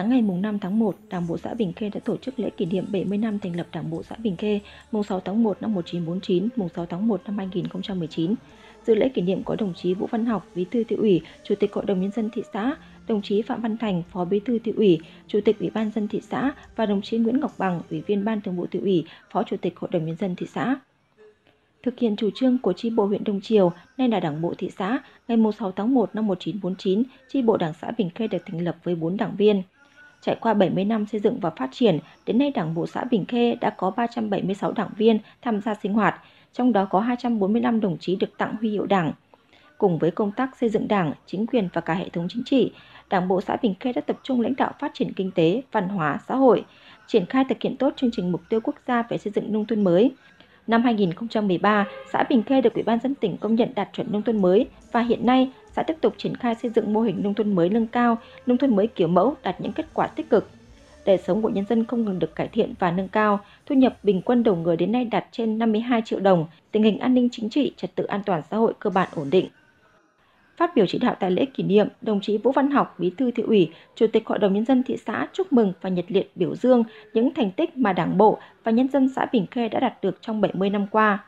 Sáng ngày 5 tháng 1, Đảng bộ xã Bình Khê đã tổ chức lễ kỷ niệm 70 năm thành lập Đảng bộ xã Bình Khê, mùng 6 tháng 1 năm 1949, mùng 6 tháng 1 năm 2019. Dự lễ kỷ niệm có đồng chí Vũ Văn Học, Bí thư Thị ủy, Chủ tịch Hội đồng nhân dân thị xã, đồng chí Phạm Văn Thành, Phó Bí thư Thị ủy, Chủ tịch Ủy ban dân thị xã và đồng chí Nguyễn Ngọc Bằng, Ủy viên Ban Thường vụ Thị ủy, Phó Chủ tịch Hội đồng nhân dân thị xã. Thực hiện chủ trương của chi bộ huyện Đông Triều, nay là Đảng bộ thị xã, ngày 6 tháng 1 năm 1949, chi bộ Đảng xã Bình Khê được thành lập với 4 đảng viên. Trải qua 70 năm xây dựng và phát triển, đến nay Đảng bộ xã Bình Khê đã có 376 đảng viên tham gia sinh hoạt, trong đó có 245 đồng chí được tặng huy hiệu Đảng. Cùng với công tác xây dựng Đảng, chính quyền và cả hệ thống chính trị, Đảng bộ xã Bình Khê đã tập trung lãnh đạo phát triển kinh tế, văn hóa, xã hội, triển khai thực hiện tốt chương trình mục tiêu quốc gia về xây dựng nông thôn mới. Năm 2013, xã Bình Khê được Ủy ban dân tỉnh công nhận đạt chuẩn nông thôn mới và hiện nay xã tiếp tục triển khai xây dựng mô hình nông thôn mới nâng cao, nông thôn mới kiểu mẫu đạt những kết quả tích cực. Đời sống của nhân dân không ngừng được cải thiện và nâng cao, thu nhập bình quân đầu người đến nay đạt trên 52 triệu đồng, tình hình an ninh chính trị, trật tự an toàn xã hội cơ bản ổn định. Phát biểu chỉ đạo tại lễ kỷ niệm, đồng chí Vũ Văn Học, Bí thư thị ủy, Chủ tịch Hội đồng Nhân dân thị xã chúc mừng và nhiệt liệt biểu dương những thành tích mà Đảng bộ và nhân dân xã Bình Khê đã đạt được trong 70 năm qua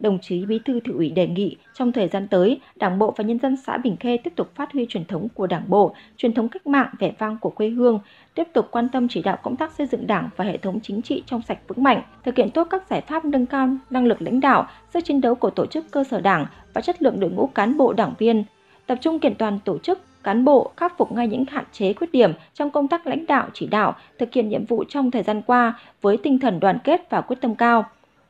đồng chí Bí thư Thị ủy đề nghị trong thời gian tới, Đảng bộ và nhân dân xã Bình Khê tiếp tục phát huy truyền thống của Đảng bộ, truyền thống cách mạng vẻ vang của quê hương, tiếp tục quan tâm chỉ đạo công tác xây dựng Đảng và hệ thống chính trị trong sạch vững mạnh, thực hiện tốt các giải pháp nâng cao năng lực lãnh đạo, sức chiến đấu của tổ chức cơ sở Đảng và chất lượng đội ngũ cán bộ đảng viên, tập trung kiện toàn tổ chức cán bộ khắc phục ngay những hạn chế khuyết điểm trong công tác lãnh đạo chỉ đạo thực hiện nhiệm vụ trong thời gian qua với tinh thần đoàn kết và quyết tâm cao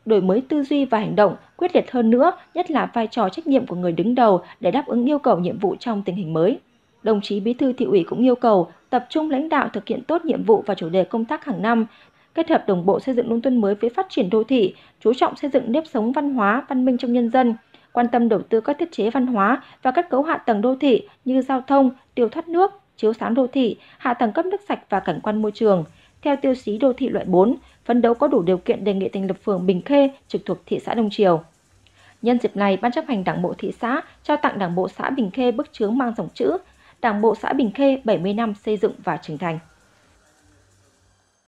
đổi mới tư duy và hành động quyết liệt hơn nữa, nhất là vai trò trách nhiệm của người đứng đầu để đáp ứng yêu cầu nhiệm vụ trong tình hình mới. Đồng chí Bí thư thị ủy cũng yêu cầu tập trung lãnh đạo thực hiện tốt nhiệm vụ và chủ đề công tác hàng năm, kết hợp đồng bộ xây dựng nông thôn mới với phát triển đô thị, chú trọng xây dựng nếp sống văn hóa, văn minh trong nhân dân, quan tâm đầu tư các thiết chế văn hóa và các cấu hạ tầng đô thị như giao thông, tiêu thoát nước, chiếu sáng đô thị, hạ tầng cấp nước sạch và cảnh quan môi trường – theo tiêu chí đô thị loại 4, phấn đấu có đủ điều kiện đề nghị thành lập phường Bình Khê trực thuộc thị xã Đông Triều. Nhân dịp này, Ban chấp hành Đảng bộ thị xã trao tặng Đảng bộ xã Bình Khê bức chướng mang dòng chữ Đảng bộ xã Bình Khê 70 năm xây dựng và trưởng thành.